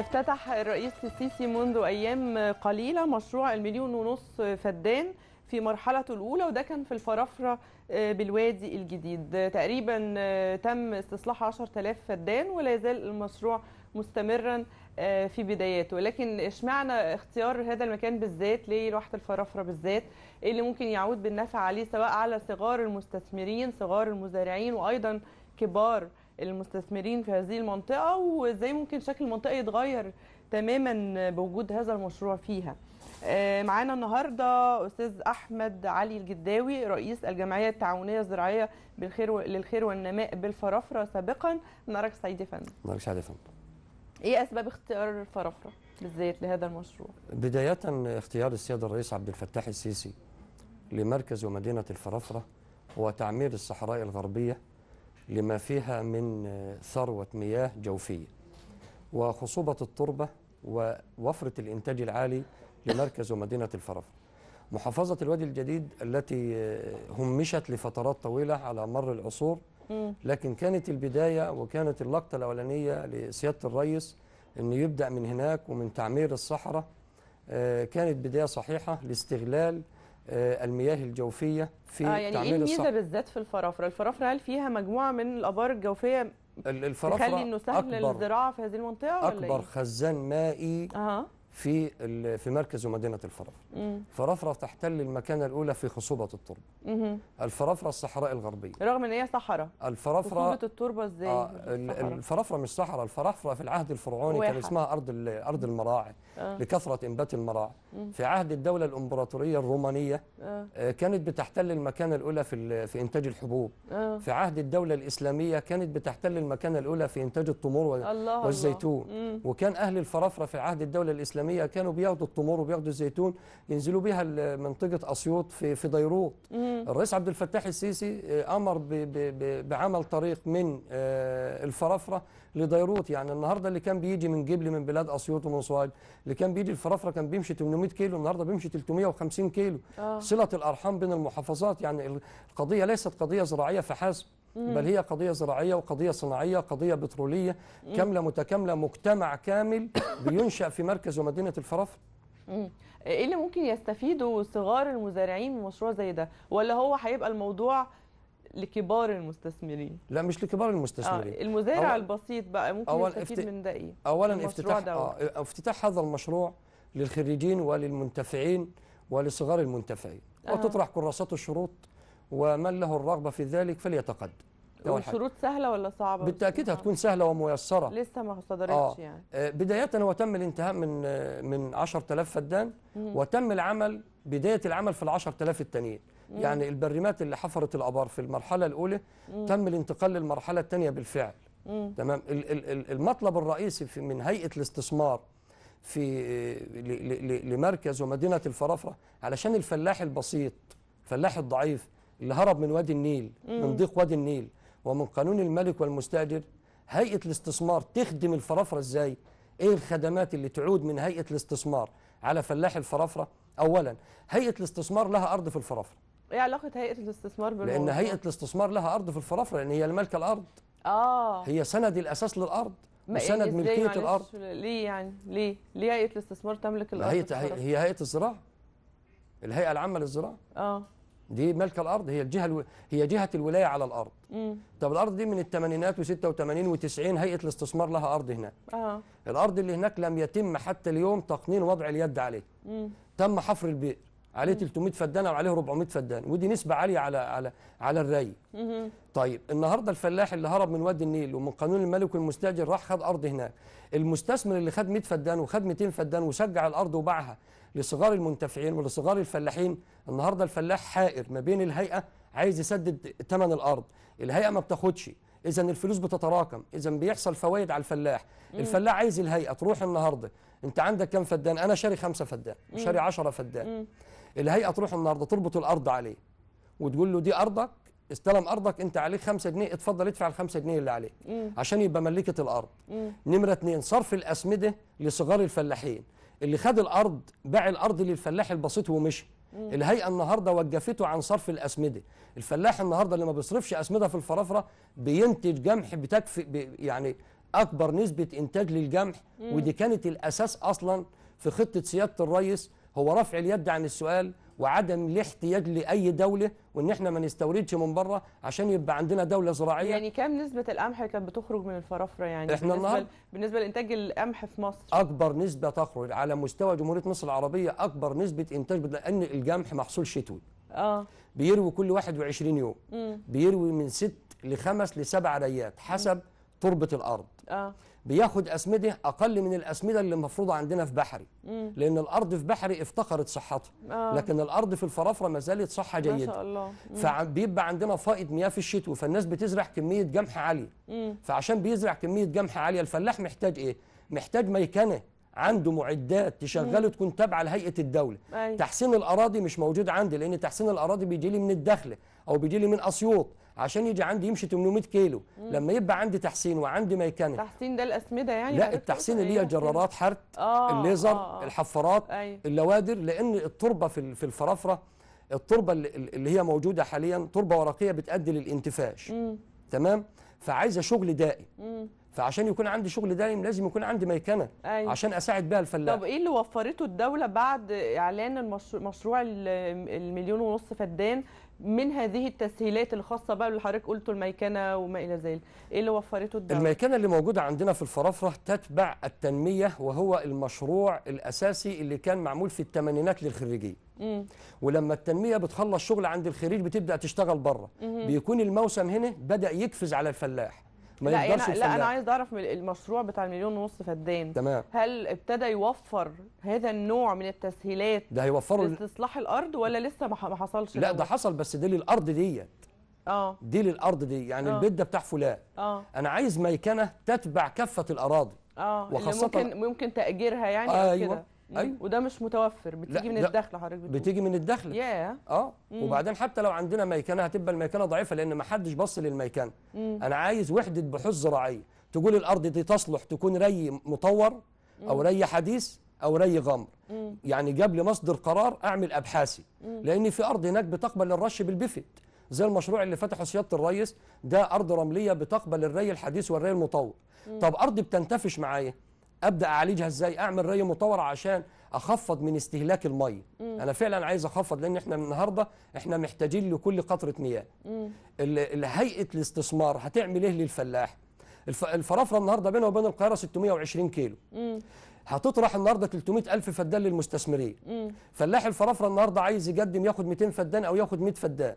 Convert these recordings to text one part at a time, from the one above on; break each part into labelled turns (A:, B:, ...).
A: افتتح الرئيس السيسي منذ أيام قليلة مشروع المليون ونص فدان في مرحلته الأولى وده كان في الفرافرة آه، بالوادي الجديد تقريبا آه، تم استصلاح 10000 فدان ولا يزال المشروع مستمرا آه، في بداياته لكن اشمعنى اختيار هذا المكان بالذات ليه لوحة الفرافرة بالذات اللي ممكن يعود بالنفع عليه سواء على صغار المستثمرين صغار المزارعين وأيضا كبار المستثمرين في هذه المنطقه وازاي ممكن شكل المنطقه يتغير تماما بوجود هذا المشروع فيها آه، معانا النهارده استاذ احمد علي الجداوي رئيس الجمعيه التعاونيه الزراعيه بالخير و... للخير والنماء بالفرافره سابقا نارك سعيد يا فندم نارك سعيد يا فندم ايه اسباب اختيار الفرافرة بالذات لهذا المشروع
B: بدايه اختيار السيد الرئيس عبد الفتاح السيسي لمركز ومدينه الفرافره هو تعمير الصحراء الغربيه لما فيها من ثروة مياه جوفية وخصوبة التربة ووفرة الإنتاج العالي لمركز ومدينة الفرافر محافظة الوادي الجديد التي همشت لفترات طويلة على مر العصور لكن كانت البداية وكانت اللقطة الأولانية لسيادة الرئيس أنه يبدأ من هناك ومن تعمير الصحراء آه، كانت بداية صحيحة لاستغلال آه، المياه الجوفيه في آه يعني تعميل ايه الميزه
A: بالذات في الفرافره الفرافره هل فيها مجموعه من الابار الجوفيه
B: الفرافره تخلي انه سهل الزراعه
A: في هذه المنطقه اكبر ولا إيه؟
B: خزان مائي آه. في في مركز ومدينه الفرافره. فرافره تحتل المكانه الاولى في خصوبه التربه. الفرافره الصحراء الغربيه.
A: رغم ان هي صحراء.
B: الفرافره خصوبه
A: التربه ازاي؟ آه
B: الفرافره مش صحراء، الفرافره في العهد الفرعوني واحد. كان اسمها ارض ارض المراعي آه. لكثره انبات المراعي. في عهد الدوله الامبراطوريه الرومانيه آه. آه كانت بتحتل المكانه الاولى في في انتاج الحبوب. آه. في عهد الدوله الاسلاميه كانت بتحتل المكانه الاولى في انتاج التمور والزيتون. وكان اهل الفرافره في عهد الدوله الاسلاميه الإسلامية كانوا بياخدوا التمور وبياخدوا الزيتون ينزلوا بيها منطقة أسيوط في في ديروت الرئيس عبد الفتاح السيسي آه، أمر بـ بـ بعمل طريق من آه، الفرافرة لديروت يعني النهاردة اللي كان بيجي من جبل من بلاد أسيوط ومن صوال اللي كان بيجي الفرافرة كان بيمشي 800 كيلو النهاردة بيمشي 350 كيلو آه. صلة الأرحام بين المحافظات يعني القضية ليست قضية زراعية فحسب بل هي قضية زراعية وقضية صناعية قضية بترولية كاملة متكاملة مجتمع كامل بينشأ في مركز ومدينة الفرافل
A: ايه اللي ممكن يستفيدوا صغار المزارعين من مشروع زي ده ولا هو هيبقى الموضوع لكبار المستثمرين
B: لا مش لكبار المستثمرين آه المزارع أول
A: البسيط بقى ممكن أول يستفيد من ده ايه اولا افتتاح آه
B: افتتاح هذا المشروع للخريجين وللمنتفعين ولصغار المنتفعين آه. وتطرح كراسات الشروط ومن له الرغبه في ذلك فليتقدم والشروط
A: الشروط سهله ولا صعبه
B: بالتاكيد هتكون سهله وميسره
A: لسه ما صدرتش آه. يعني
B: آه بدايه هو تم الانتهاء من آه، من 10000 فدان مم. وتم العمل بدايه العمل في ال 10000 التانيين يعني البريمات اللي حفرت الابار في المرحله الاولى مم. تم الانتقال للمرحله الثانيه بالفعل مم. تمام المطلب الرئيسي في من هيئه الاستثمار في آه، لمركز ومدينه الفرافره علشان الفلاح البسيط الفلاح الضعيف اللي هرب من وادي النيل مم. من ضيق وادي النيل ومن قانون الملك والمستأجر هيئة الاستثمار تخدم الفرافرة ازاي ايه الخدمات اللي تعود من هيئة الاستثمار على فلاح الفرافرة اولا هيئة الاستثمار لها ارض في الفرافرة
A: ايه علاقة هيئة الاستثمار بالموضوع لان هيئة
B: الاستثمار لها ارض في الفرافرة لان هي اللي مالكة الارض
A: اه هي
B: سند الاساس للارض إيه وسند إيه ملكية الارض
A: ليه يعني ليه ليه هيئة الاستثمار تملك الارض هي
B: هيئة الزراعة الهيئة العامة للزراعة اه دي ملك الارض هي الجهه الو... هي جهه الولايه على الارض مم. طب الارض دي من الثمانينات و86 و90 هيئه الاستثمار لها ارض هناك آه. الارض اللي هناك لم يتم حتى اليوم تقنين وضع اليد عليه مم. تم حفر البئر عليه 300 فدان او عليه 400 فدان ودي نسبه عاليه على على على الري طيب النهارده الفلاح اللي هرب من وادي النيل ومن قانون الملك والمستاجر راح خد ارض هناك المستثمر اللي خد 100 فدان وخد 200 فدان وشجع الارض وباعها لصغار المنتفعين ولصغار الفلاحين النهارده الفلاح حائر ما بين الهيئه عايز يسدد ثمن الارض الهيئه ما بتاخدش اذا الفلوس بتتراكم اذا بيحصل فوائد على الفلاح مم. الفلاح عايز الهيئه تروح النهارده انت عندك كام فدان انا شاري خمسة فدان وشاري 10 فدان مم. الهيئه تروح النهارده تربط الارض عليه وتقول له دي ارضك استلم ارضك انت عليك 5 جنيه اتفضل ادفع ال 5 جنيه اللي عليك مم. عشان يبقى ملكه الارض مم. نمره 2 صرف الاسمده لصغار الفلاحين اللي خد الارض باع الارض للفلاح البسيط ومشي مم. الهيئه النهارده وقفته عن صرف الاسمده الفلاح النهارده اللي ما بيصرفش اسمده في الفرافره بينتج قمح بتكفي يعني اكبر نسبه انتاج للقمح ودي كانت الاساس اصلا في خطه سياده الرئيس هو رفع اليد عن السؤال وعدم الاحتياج لاي دوله وان احنا ما نستوردش من بره عشان يبقى عندنا دوله زراعيه
A: يعني كام نسبه القمح كانت بتخرج من الفرافره يعني احنا بالنسبه بالنسبه لانتاج القمح في مصر
B: اكبر نسبه تخرج على مستوى جمهوريه مصر العربيه اكبر نسبه انتاج لان القمح محصول شتوي اه بيروي كل 21 يوم مم. بيروي من 6 لخمس لسبع ريات حسب مم. تربه الارض اه بياخد اسمده اقل من الاسمده اللي المفروضه عندنا في بحري مم. لان الارض في بحري افتقرت صحتها آه. لكن الارض في الفرافره ما زالت صحه جيده ما شاء الله فبيبقى عندنا فائض مياه في الشتوي فالناس بتزرع كميه قمح عاليه مم. فعشان بيزرع كميه قمح عاليه الفلاح محتاج ايه محتاج ميكنه عنده معدات تشغله تكون تابعه لهيئه الدوله أي. تحسين الاراضي مش موجود عندي لان تحسين الاراضي بيجي لي من الدخله او بيجي لي من اسيوط عشان يجي عندي يمشي 800 كيلو مم. لما يبقى عندي تحسين وعندي ميكانيك
A: تحسين ده الاسمده يعني لا التحسين
B: اللي هي أيوة، جرارات حرت
A: آه الليزر آه,
B: آه. الحفارات آه اللوادر لان التربه في في الفرافره التربه اللي هي موجوده حاليا تربه ورقيه بتؤدي للانتفاش مم. تمام فعايزه شغل دائم مم. فعشان يكون عندي شغل دائم لازم يكون عندي ميكنه أيوة. عشان اساعد بيها الفلاح طب ايه
A: اللي وفرته الدوله بعد اعلان المشروع مشروع المليون ونص فدان من هذه التسهيلات الخاصه بقى اللي حضرتك قلته الميكنه وما الى ذلك ايه اللي وفرته الدوله الميكنه
B: اللي موجوده عندنا في الفرافره تتبع التنميه وهو المشروع الاساسي اللي كان معمول في الثمانينات للخريجين ولما التنميه بتخلص شغل عند الخريج بتبدا تشتغل بره بيكون الموسم هنا بدا يقفز على الفلاح ما لا يقدرش يعني لا انا عايز
A: اعرف المشروع بتاع المليون ونص فدان تمام هل ابتدى يوفر هذا النوع من التسهيلات ده هيوفروا لاستصلاح الارض ولا لسه ما حصلش لا ده
B: حصل بس دي للارض ديت اه دي للارض دي يعني آه. البيت ده بتاع فلان اه انا عايز ميكنه تتبع كافه الاراضي
A: اه وخاصه ممكن ممكن تاجيرها يعني آه ايوه كده
B: ايوه وده مش متوفر بتيجي من الدخل حضرتك بتقول بتيجي من الدخل yeah. اه مم. وبعدين حتى لو عندنا ميكنه هتبقى الميكنه ضعيفه لان ما حدش بص للميكنه انا عايز وحده بحوث زراعيه تقول الارض دي تصلح تكون ري مطور او ري حديث او ري غمر مم. يعني جاب لي مصدر قرار اعمل ابحاثي لان في ارض هناك بتقبل الرش بالبفت زي المشروع اللي فتحه سياده الريس ده ارض رمليه بتقبل الري الحديث والري المطور مم. طب ارض بتنتفش معايا ابدا اعالجها ازاي اعمل ري مطوره عشان اخفض من استهلاك الميه انا فعلا عايز اخفض لان احنا النهارده احنا محتاجين لكل قطره مياه هيئه الاستثمار هتعمل ايه للفلاح الفرافره النهارده بينها وبين القاهره 620 كيلو مم. هتطرح النهارده 300 الف فدان للمستثمرين فلاح الفرافره النهارده عايز يقدم ياخد 200 فدان او ياخد 100 فدان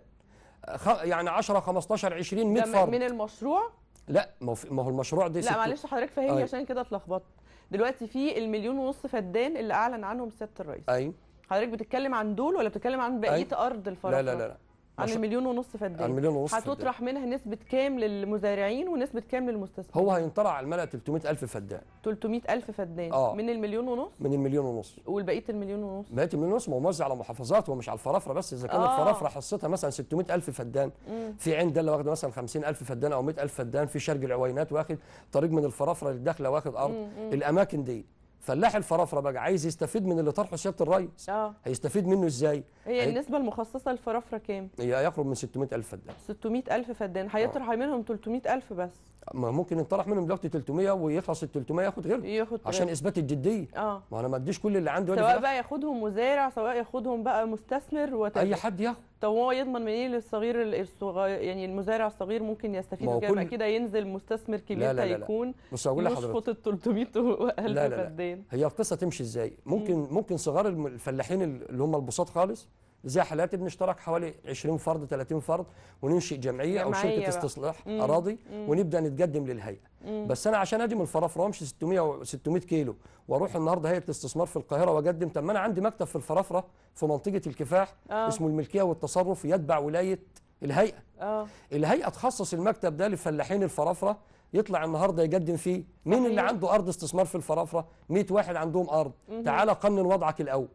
B: يعني 10 15 20 100 فرد من
A: المشروع
B: لا ما هو المشروع ده لا معلش
A: حضرتك فهمني أيوه. عشان كده اتلخبطت دلوقتي في المليون ونص فدان اللي اعلن عنهم سياده الرئيس ايوه حضرتك بتتكلم عن دول ولا بتتكلم عن بقيه أي. أيوه. ارض الفرافره لا لا لا, لا. إيه؟ عن المليون ونص فدان عن المليون ونص هتطرح منها نسبه كام للمزارعين ونسبه كام للمستثمرين
B: هو هينطرح على الملا 300000 فدان
A: 300000 فدان آه. من المليون ونص
B: من المليون ونص
A: والبقيه المليون ونص
B: بقيه المليون ونص موزع على محافظات ومش على الفرافره بس اذا كانت آه. فرافره حصتها مثلا 600000 فدان مم. في عين دله واخده مثلا 50000 فدان او 100000 فدان في شرق العوينات واخد طريق من الفرافره للداخله واخد ارض مم. الاماكن دي فلاح الفرافره بقى عايز يستفيد من اللي طرحه سياده الريس اه هيستفيد منه ازاي
A: هي هي... النسبه المخصصه للفرافره كام
B: هي يقرب من 600000 فدان
A: 600000 فدان هيطرح آه. منهم 300000 بس
B: ما ممكن ينطرح منهم دلوقتي 300 ويخلص ال 300 ياخد غيره ياخد عشان اثبات الجديه اه ما انا ما اديش كل اللي عندي سواء بقى
A: ياخدهم مزارع سواء ياخدهم بقى مستثمر وتبقى. اي حد ياخد طب هو يضمن منين للصغير الصغير يعني المزارع الصغير ممكن يستفيد كل... كده ينزل مستثمر كبير لا لا لا يكون بص هقول لحضرتك ال 300 و1000 فدان
B: هي القصه تمشي ازاي ممكن مم. ممكن صغار الفلاحين اللي هم البساط خالص زي حالاتي بنشترك حوالي 20 فرد 30 فرد وننشئ جمعيه, جمعية او شركه بقى. استصلاح مم. اراضي مم. ونبدا نتقدم للهيئه مم. بس انا عشان اجي من الفرافره وامشي 600 و 600 كيلو واروح النهارده هيئه الاستثمار في القاهره واقدم طب ما انا عندي مكتب في الفرافره في منطقه الكفاح آه. اسمه الملكيه والتصرف يتبع ولايه الهيئه آه. الهيئه تخصص المكتب ده لفلاحين الفرافره يطلع النهارده يقدم فيه مين اللي عنده ارض استثمار في الفرافره 100 واحد عندهم ارض مم. تعال قنن وضعك الاول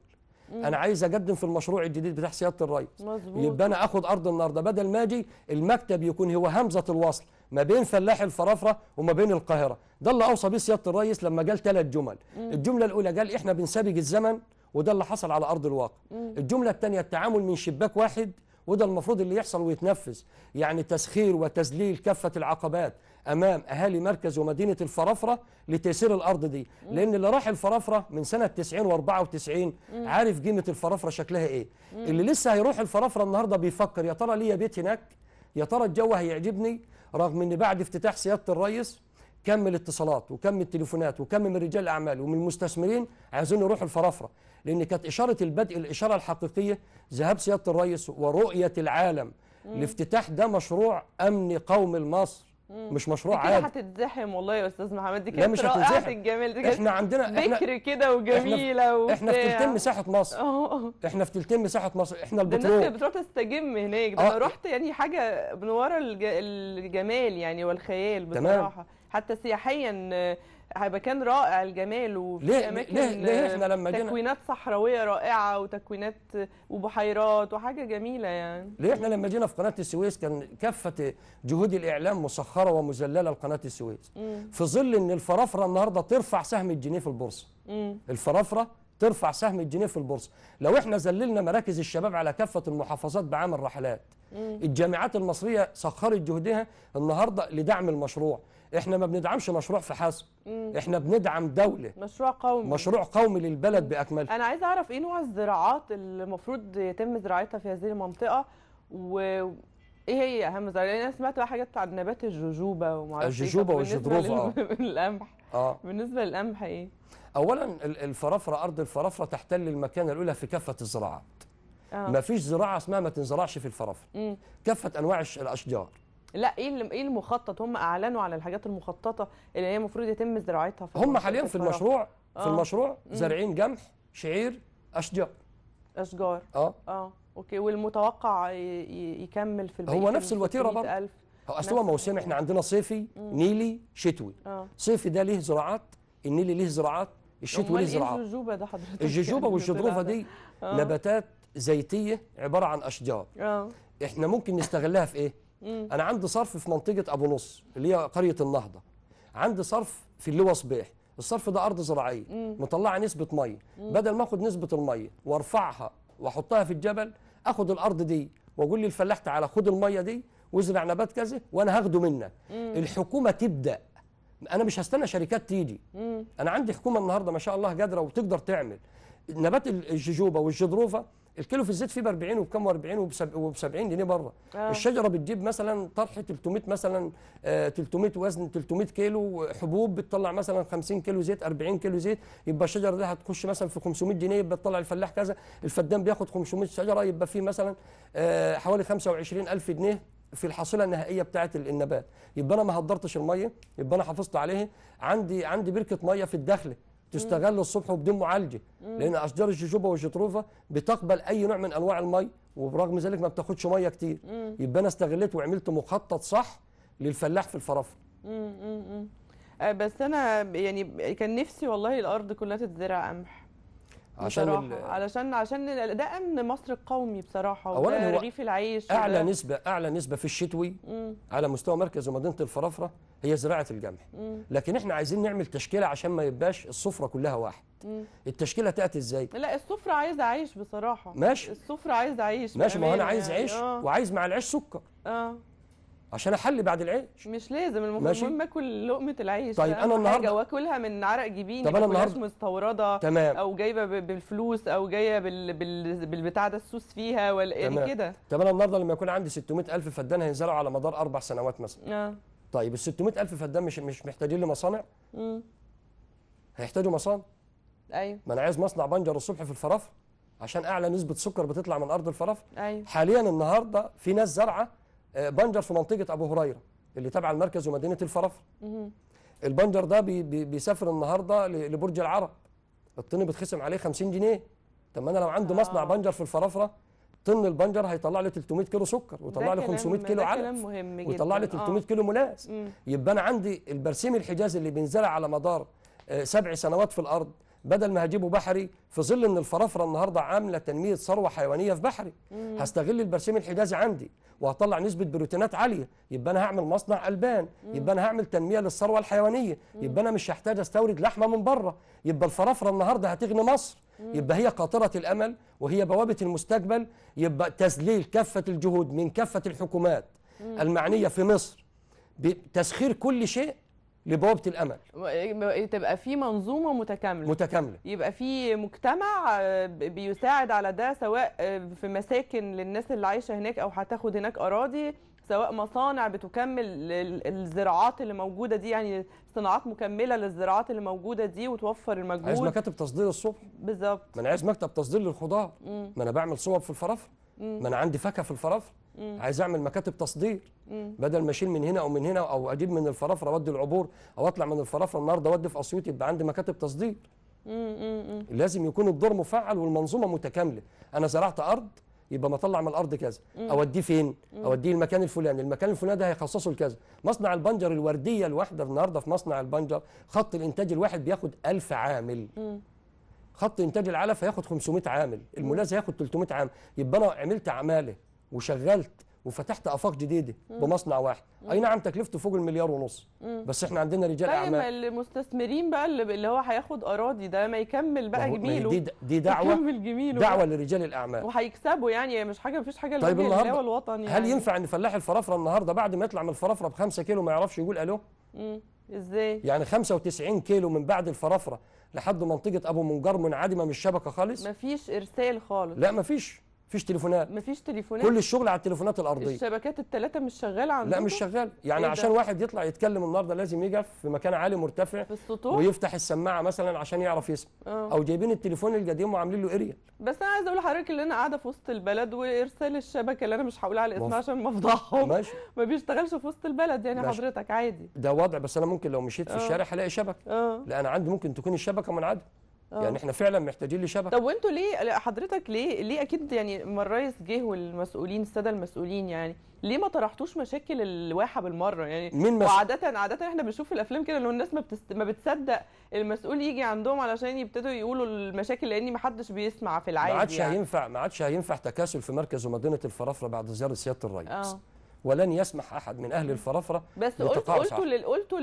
B: مم. انا عايز اقدم في المشروع الجديد بتاع سياده الريس
A: مزبوط. يبقى انا
B: اخد ارض النهارده بدل ما اجي المكتب يكون هو همزه الوصل ما بين فلاح الفرافره وما بين القاهره ده اللي اوصى بيه سياده الريس لما قال ثلاث جمل مم. الجمله الاولى قال احنا بنسابق الزمن وده اللي حصل على ارض الواقع مم. الجمله الثانيه التعامل من شباك واحد وده المفروض اللي يحصل ويتنفذ يعني تسخير وتذليل كافه العقبات أمام أهالي مركز ومدينة الفرافرة لتيسير الأرض دي لأن اللي راح الفرافرة من سنة 90 و94 عارف قيمة الفرافرة شكلها إيه اللي لسه هيروح الفرافرة النهاردة بيفكر يا ترى ليا بيت هناك يا ترى الجو هيعجبني رغم ان بعد افتتاح سياده الرئيس كم الاتصالات وكم التليفونات وكم من رجال الاعمال ومن المستثمرين عايزين يروحوا الفرافره لان كانت اشاره البدء الاشاره الحقيقيه ذهاب سياده الرئيس ورؤيه العالم لافتتاح ده مشروع امني قومي لمصر مش مشروع عادي كده
A: هتتزحم والله يا استاذ محمد دي كانت رائعه الجمال دي احنا عندنا بكر كده وجميله وبتاع احنا في تلتين مساحه
B: مصر احنا في تلتين مساحه مصر احنا البترول الناس
A: بتروح تستجم هناك ده انا آه. رحت يعني حاجه من ورا الجمال يعني والخيال بصراحه تمام. حتى سياحيا هيبقى كان رائع الجمال وفي ليه اماكن ليه ليه احنا لما جينا تكوينات صحراويه رائعه وتكوينات وبحيرات وحاجه جميله يعني
B: ليه احنا لما جينا في قناه السويس كان كافه جهود الاعلام مسخره ومذلله لقناه السويس مم. في ظل ان الفرافره النهارده ترفع سهم الجنيه في البورصه الفرافره ترفع سهم الجنيه في البورصه لو احنا ذللنا مراكز الشباب على كافه المحافظات بعمل رحلات الجامعات المصريه سخرت جهدها النهارده لدعم المشروع احنا ما بندعمش مشروع في احنا بندعم دوله
A: مشروع قومي مشروع قومي
B: للبلد باكملها انا
A: عايز اعرف ايه نوع الزراعات اللي المفروض يتم زراعتها في هذه المنطقه و ايه هي اهم زراعه انا سمعت بقى حاجات عن نبات الجوجوبا وما اعرفش إيه. الجوجوبا والجدروفا للقمح آه. اه بالنسبه للقمح ايه
B: اولا الفرافره ارض الفرافره تحتل المكانه الاولى في كافه الزراعات آه. ما فيش زراعه اسمها ما تنزرعش في الفرافره كافه انواع الاشجار
A: لا ايه ايه المخطط هم اعلنوا على الحاجات المخططه اللي هي المفروض يتم زراعتها في هم حاليا في المشروع في آه. المشروع زارعين
B: جمح شعير اشجار اشجار اه
A: اه اوكي والمتوقع يكمل في هو نفس الوتيره برضه هو
B: اصل هو موسم احنا عندنا صيفي مم. نيلي شتوي آه. صيفي ده ليه زراعات النيلي ليه زراعات الشتوي ليه إيه زراعات
A: الجوجوبه ده حضرتك
B: الجوجوبه يعني والشدروفه دي آه. نباتات زيتيه عباره عن اشجار آه. احنا ممكن نستغلها في ايه انا عندي صرف في منطقه ابو نص اللي هي قريه النهضه عندي صرف في اللواء صبيح الصرف ده ارض زراعيه مطلعه نسبه ميه بدل ما اخد نسبه الميه وارفعها واحطها في الجبل اخد الارض دي واقول للفلاح تعالى خد الميه دي وازرع نبات كذا وانا هاخده منك الحكومه تبدا انا مش هستنى شركات تيجي انا عندي حكومه النهارده ما شاء الله قادره وتقدر تعمل نبات الججوبه والجدروفه الكيلو في الزيت فيه ب 40 وبكام و40 وب 70 جنيه بره آه. الشجره بتجيب مثلا طرح 300 مثلا آه 300 وزن 300 كيلو حبوب بتطلع مثلا 50 كيلو زيت 40 كيلو زيت يبقى الشجره دي هتخش مثلا في 500 جنيه يبقى تطلع الفلاح كذا الفدان بياخد 500 شجره يبقى فيه مثلا آه حوالي 25000 جنيه في الحصيله النهائيه بتاعه النبات يبقى انا ما هدرتش الميه يبقى انا حافظت عليه عندي عندي بركه ميه في الدخله تستغل الصبح وبدون معالجه لان اشجار الششوبه والشطروفه بتقبل اي نوع من انواع المي وبرغم ذلك ما بتاخدش ميه كتير يبقى انا استغليت وعملت مخطط صح للفلاح في الفرافه
A: آه، بس انا يعني كان نفسي والله الارض كلها تتزرع قمح
B: عشان بصراحة.
A: علشان عشان ده امن مصر القومي بصراحه اولا هو رغيف العيش اعلى ده. نسبه
B: اعلى نسبه في الشتوي مم. على مستوى مركز ومدينه الفرافره هي زراعه الجمح لكن احنا عايزين نعمل تشكيله عشان ما يبقاش السفره كلها واحد مم. التشكيله تاتي ازاي
A: لا السفره عايزه عيش بصراحه ماشي السفره عايزه عيش ماشي ما انا عايز عيش يعني، آه.
B: وعايز مع العيش سكر اه عشان احلي بعد العيش
A: مش لازم المهم اكل لقمه العيش طيب انا النهارده واكلها من عرق جبيني طب انا النهارده مستورده تمام. او جايبه بالفلوس او جايه بال... بال... بالبتاع ده
B: السوس فيها ولا يعني كده طب انا النهارده لما يكون عندي 600000 فدان هينزلوا على مدار اربع سنوات مثلا اه طيب ال 600000 فدان مش مش محتاجين لمصانع؟ امم هيحتاجوا مصانع ايوه ما انا عايز مصنع بنجر الصبح في الفرافل عشان اعلى نسبه سكر بتطلع من ارض الفرافل ايوه حاليا النهارده في ناس زرعه آه، بنجر في منطقه ابو هريره اللي تابعه المركز ومدينه الفرافره البنجر ده بي بي بيسافر النهارده لبرج العرب الطن بيتخصم عليه 50 جنيه طب ما انا لو عندي آه. مصنع بنجر في الفرافره طن البنجر هيطلع لي 300 كيلو سكر ويطلع لي 500 كيلو علف
A: ويطلع لي 300 آه. كيلو
B: ملاس يبقى انا عندي البرسيم الحجازي اللي بينزرع على مدار آه، سبع سنوات في الارض بدل ما هجيبه بحري في ظل ان الفرافره النهارده عامله تنميه ثروه حيوانيه في بحري مم. هستغل البرسيم الحجازي عندي وهطلع نسبه بروتينات عاليه يبقى انا هعمل مصنع البان مم. يبقى انا هعمل تنميه للثروه الحيوانيه مم. يبقى انا مش هحتاج استورد لحمه من بره يبقى الفرافره النهارده هتغني مصر مم. يبقى هي قاطره الامل وهي بوابه المستقبل يبقى تذليل كافه الجهود من كافه الحكومات مم. المعنيه في مصر بتسخير كل شيء لبوابه
A: الامل تبقى في منظومه متكامله متكامله يبقى في مجتمع آه، بيساعد على ده سواء آه، في مساكن للناس اللي عايشه هناك او هتاخد هناك اراضي سواء مصانع بتكمل الزراعات اللي موجوده دي يعني صناعات مكمله للزراعات اللي موجوده دي وتوفر المجهود عايز مكاتب
B: تصدير الصبح بالظبط ما انا عايز مكتب تصدير للخضار ما انا بعمل صوب في الفرافه ما انا عندي فاكهه في الفرافه مم. عايز اعمل مكاتب تصدير مم. بدل ما اشيل من هنا او من هنا او اجيب من الفرافره اودي العبور او اطلع من الفرافره النهارده اودي في اسيوط يبقى عندي مكاتب تصدير مم. لازم يكون الدور مفعل والمنظومه متكامله انا زرعت ارض يبقى ما اطلع من الارض كذا اوديه فين اوديه المكان الفلاني المكان الفلاني ده هيخصصه لكذا مصنع البنجر الورديه الواحده النهارده في مصنع البنجر خط الانتاج الواحد بياخد 1000 عامل مم. خط انتاج العلف هياخد 500 عامل الملاذ هياخد 300 عامل يبقى انا عملت عماله وشغلت وفتحت افاق جديده مم. بمصنع واحد مم. اي نعم تكلفته فوق المليار ونص مم. بس احنا عندنا رجال طيب اعمال
A: المستثمرين بقى اللي هو هياخد اراضي ده ما يكمل بقى جميله دي,
B: دي دعوه يكمل جميله دعوه لرجال الاعمال
A: وهيكسبوا يعني مش حاجه مفيش حاجه طيب النهارده الوطن يعني. هل ينفع
B: ان فلاح الفرافره النهارده بعد ما يطلع من الفرافره ب 5 كيلو ما يعرفش يقول الو ازاي يعني 95 كيلو من بعد الفرافره لحد منطقه ابو منجر منعدمه من الشبكه خالص
A: مفيش ارسال خالص لا
B: مفيش مفيش تليفونات
A: مفيش تليفونات كل الشغل
B: على التليفونات الارضيه
A: الشبكات الثلاثه مش شغاله عندكم لا مش شغال يعني إيه عشان واحد
B: يطلع يتكلم النهارده لازم يجي في مكان عالي مرتفع ويفتح السماعه مثلا عشان يعرف يسمع أوه. او جايبين التليفون القديم وعاملين له اريال
A: بس انا عايز اقول لحضرتك ان انا قاعده في وسط البلد وارسال الشبكه اللي انا مش هقول على اسمها عشان ما افضحهم ماشي ما بيشتغلش في وسط البلد يعني ماشي. حضرتك عادي
B: ده وضع بس انا ممكن لو مشيت في أوه. الشارع هلاقي شبكه آه. لان عندي ممكن تكون الشبكه منعدمه أوه. يعني آه. احنا فعلا محتاجين
A: لشبكه طب وانتوا ليه حضرتك ليه ليه اكيد يعني ما الرئيس جه والمسؤولين الساده المسؤولين يعني ليه ما طرحتوش مشاكل الواحه بالمره يعني مين مس... وعاده عاده احنا بنشوف في الافلام كده ان الناس ما, بتست... ما بتصدق المسؤول يجي عندهم علشان يبتدوا يقولوا المشاكل لان ما حدش بيسمع في العادي ما عادش يعني.
B: هينفع ما عادش هينفع تكاسل في مركز ومدينه الفرافره بعد زياره سياده الرئيس أوه. ولن يسمح احد من اهل الفرافره بس قلت قلتوا
A: قلتوا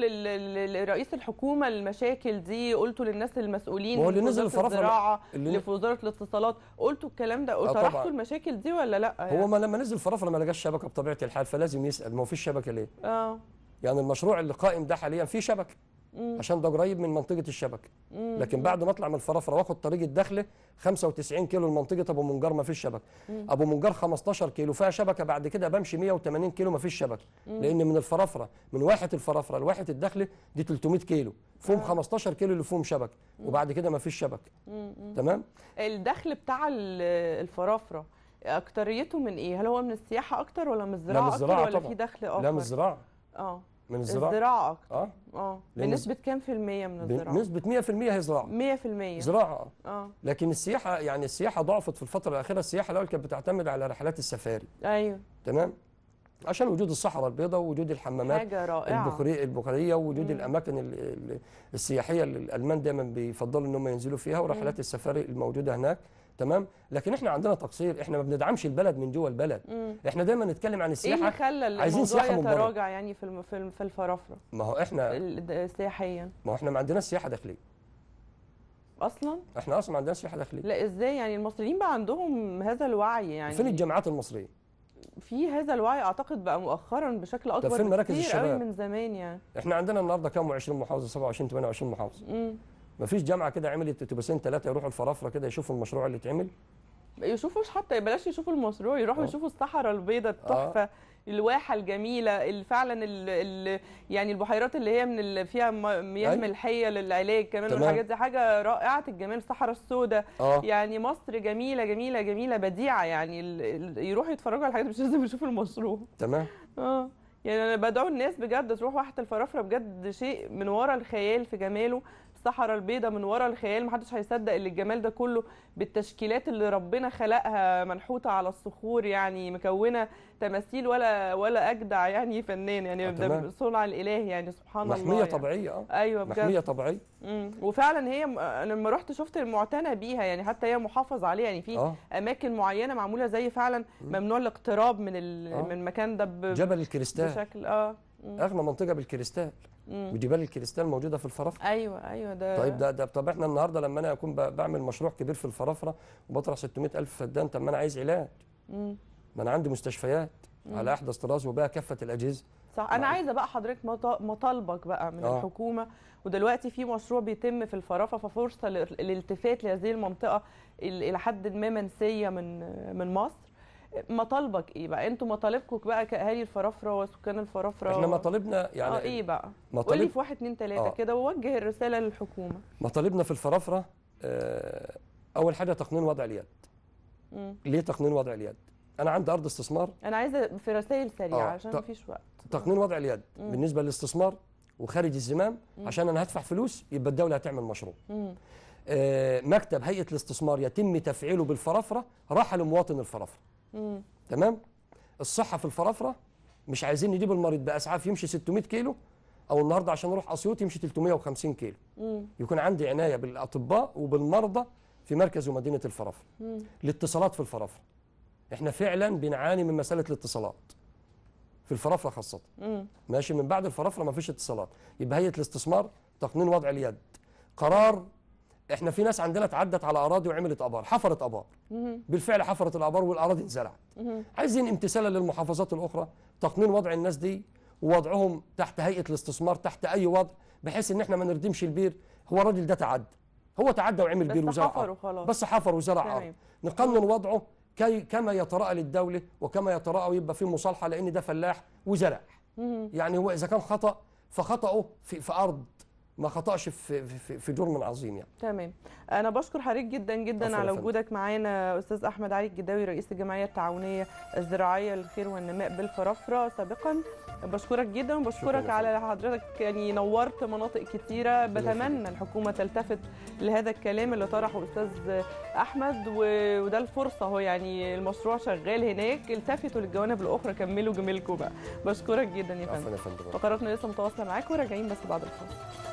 A: لرئيس الحكومه المشاكل دي قلتوا للناس المسؤولين هو اللي نزل الفرافره اللي في
B: وزاره الاتصالات قلتوا الكلام ده وطرحتوا آه،
A: المشاكل دي ولا لا يعني. هو ما
B: لما نزل الفرافره ما لقاش شبكه بطبيعه الحال فلازم يسال ما هو فيش شبكه ليه اه يعني المشروع اللي قائم ده حاليا فيه شبكه عشان ده قريب من منطقه الشبكه لكن بعد ما اطلع من الفرافره واخد طريق الدخل 95 كيلو لمنطقه ابو منجار ما فيش شبكه ابو منجار 15 كيلو فيها شبكه بعد كده بمشي 180 كيلو ما فيش شبكه لان من الفرافره من واحه الفرافره لواحه الدخل دي 300 كيلو فوق آه. 15 كيلو اللي فيهم شبكه وبعد كده ما فيش شبكه تمام
A: الدخل بتاع الفرافره اكتريته من ايه هل هو من السياحه اكتر ولا من الزراعه لا من الزراعة اكتر ولا في دخل اخر لا من الزراعه اه
B: من الزراعه الزراعه اكتر اه
A: اه بنسبه كام في المية من الزراعه
B: بنسبه 100% هي زراعه
A: 100% زراعه اه
B: لكن السياحه يعني السياحه ضعفت في الفتره الاخيره السياحه الاول كانت بتعتمد على رحلات السفاري ايوه تمام عشان وجود الصحراء البيضاء ووجود الحمامات حاجة رائعة. البخارية, البخارية ووجود مم. الأماكن السياحية اللي الألمان دايما بيفضلوا إن هم ينزلوا فيها ورحلات مم. السفاري الموجودة هناك تمام لكن احنا عندنا تقصير احنا ما بندعمش البلد من جوه البلد مم. احنا دايما نتكلم عن السياحه ايه اللي خلى عايزين سياحه يتراجع
A: يعني في في الفرافره
B: ما هو احنا سياحيا ما هو احنا ما عندناش سياحه داخليه اصلا احنا اصلا ما عندناش سياحه داخليه لا
A: ازاي يعني المصريين بقى عندهم هذا الوعي يعني فين
B: الجامعات المصريه في هذا الوعي اعتقد بقى مؤخرا بشكل اكبر ده فين مراكز الشباب من
A: زمان يعني
B: احنا عندنا النهارده كام 20 محافظه 27 28 محافظه امم مفيش جامعه كده عملت اتوبيسين ثلاثه يروحوا الفرافره كده يشوفوا المشروع اللي اتعمل يشوفوش حتى بلاش يشوفوا المشروع يروحوا آه. يشوفوا الصحراء البيضاء آه.
A: التحفه الواحه الجميله اللي فعلا الـ الـ يعني البحيرات اللي هي من اللي فيها مياه أيوة. ملحيه للعلاج كمان تمام. والحاجات دي حاجه رائعه الجمال الصحراء السوداء آه. يعني مصر جميله جميله جميله بديعه يعني يروحوا يتفرجوا على الحاجات مش لازم يشوفوا المشروع تمام اه يعني انا بدعو الناس بجد تروح واحه الفرافره بجد شيء من ورا الخيال في جماله الصحراء البيضاء من ورا الخيال محدش هيصدق اللي الجمال ده كله بالتشكيلات اللي ربنا خلقها منحوته على الصخور يعني مكونه تماثيل ولا ولا اجدع يعني فنان يعني ده صنع الاله يعني سبحان محمية الله محميه يعني. طبيعيه
B: اه ايوه بجد محميه طبيعيه
A: وفعلا هي لما رحت شفت المعتنى بيها يعني حتى هي محافظ عليها يعني في آه. اماكن معينه معموله زي فعلا ممنوع الاقتراب من
B: آه. من المكان ده جبل الكريستال بشكل اه اغلى منطقه بالكريستال وجبال الكريستال موجوده في الفرافره ايوه
A: ايوه ده طيب ده
B: ده طب احنا النهارده لما انا اكون بعمل مشروع كبير في الفرافره وبطرح 600000 فدان طب ما انا عايز علاج امم ما انا عندي مستشفيات مم. على احدث طراز وبها كافه الاجهزه
A: صح انا نعم. عايزه بقى حضرتك مطالبك بقى من آه. الحكومه ودلوقتي في مشروع بيتم في الفرافه ففرصه للالتفات لهذه المنطقه الى حد ما منسيه من من مصر مطالبك ايه بقى انتوا مطالبكم بقى كاهالي الفرافره وسكان الفرافره احنا مطالبنا يعني اه ايه بقى مطالب... قولي في واحد اتنين تلاته آه. كده ووجه الرساله للحكومه
B: مطالبنا في الفرافره آه اول حاجه تقنين وضع اليد مم. ليه تقنين وضع اليد انا عندي ارض استثمار
A: انا عايزه في رسائل سريعه آه. عشان ت... مفيش وقت
B: تقنين وضع اليد مم. بالنسبه للاستثمار وخارج الزمام مم. عشان انا هدفع فلوس يبقى الدوله هتعمل مشروع مم. آه مكتب هيئه الاستثمار يتم تفعيله بالفرافره راح لمواطن الفرافره مم. تمام الصحه في الفرافره مش عايزين نجيب المريض باسعاف يمشي 600 كيلو او النهارده عشان اروح اسيوط يمشي 350 كيلو مم. يكون عندي عنايه بالاطباء وبالمرضى في مركز ومدينه الفرافره الاتصالات في الفرافره احنا فعلا بنعاني من مساله الاتصالات في الفرافره خاصه مم. ماشي من بعد الفرافره ما فيش اتصالات يبقى هيئه الاستثمار تقنين وضع اليد قرار احنا في ناس عندنا اتعدت على اراضي وعملت ابار حفرت ابار بالفعل حفرت الابار والاراضي اتزرعت عايزين امتثالا للمحافظات الاخرى تقنين وضع الناس دي ووضعهم تحت هيئه الاستثمار تحت اي وضع بحيث ان احنا ما نردمش البير هو الراجل ده تعدى هو تعدى وعمل بير وزرع حفر وخلاص بس حفر وزرع ارض نقنن وضعه كي كما يتراءى للدوله وكما يتراءى ويبقى في مصالحه لان ده فلاح وزرع يعني هو اذا كان خطا فخطاه في, في ارض ما خطاش في في في دور عظيم يعني
A: تمام انا بشكر حضرتك جدا جدا على وجودك معانا استاذ احمد علي الجداوي رئيس الجمعيه التعاونيه الزراعيه للخير والنماء بالفرافره سابقا بشكرك جدا وبشكرك على حضرتك يعني نورت مناطق كثيره بتمنى الحكومه تلتفت لهذا الكلام اللي طرحه استاذ احمد وده الفرصه اهو يعني المشروع شغال هناك التفتوا للجوانب الاخرى كملوا جميلكم بقى بشكرك جدا يا فندم فقراتنا لسه متواصله معاكم وراجعين بس بعد الفاصل